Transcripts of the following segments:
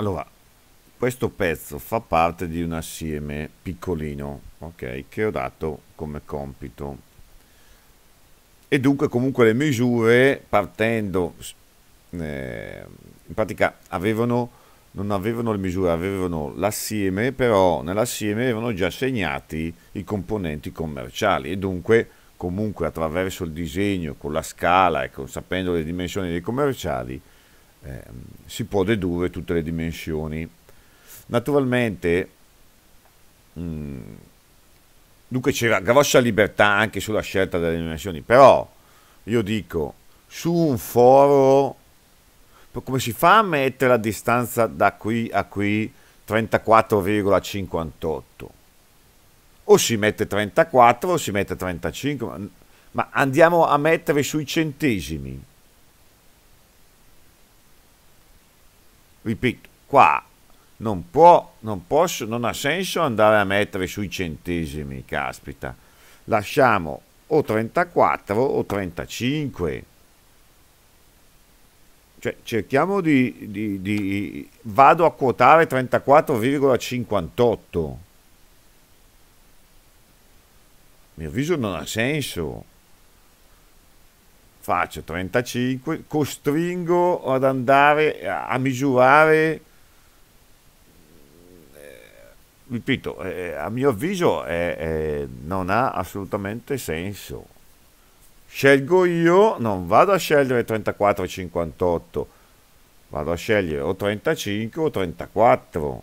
allora questo pezzo fa parte di un assieme piccolino ok che ho dato come compito e dunque comunque le misure partendo eh, in pratica avevano non avevano le misure avevano l'assieme però nell'assieme avevano già segnati i componenti commerciali e dunque comunque attraverso il disegno con la scala e con, sapendo le dimensioni dei commerciali eh, si può dedurre tutte le dimensioni. Naturalmente, mh, mm, dunque c'era grossa libertà anche sulla scelta delle dimensioni, però io dico, su un foro, come si fa a mettere la distanza da qui a qui 34,58? O si mette 34 o si mette 35, ma andiamo a mettere sui centesimi ripeto, qua non, può, non posso, non ha senso andare a mettere sui centesimi, caspita. Lasciamo o 34 o 35. Cioè, cerchiamo di, di, di vado a quotare 34,58. A mio avviso non ha senso faccio 35, costringo ad andare a misurare, eh, ripeto, eh, a mio avviso è, è, non ha assolutamente senso. Scelgo io, non vado a scegliere 34 58, vado a scegliere o 35 o 34.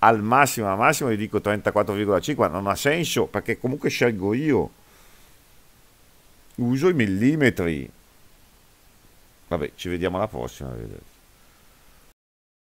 Al massimo, al massimo gli dico 34,5, non ha senso perché comunque scelgo io uso i millimetri vabbè ci vediamo alla prossima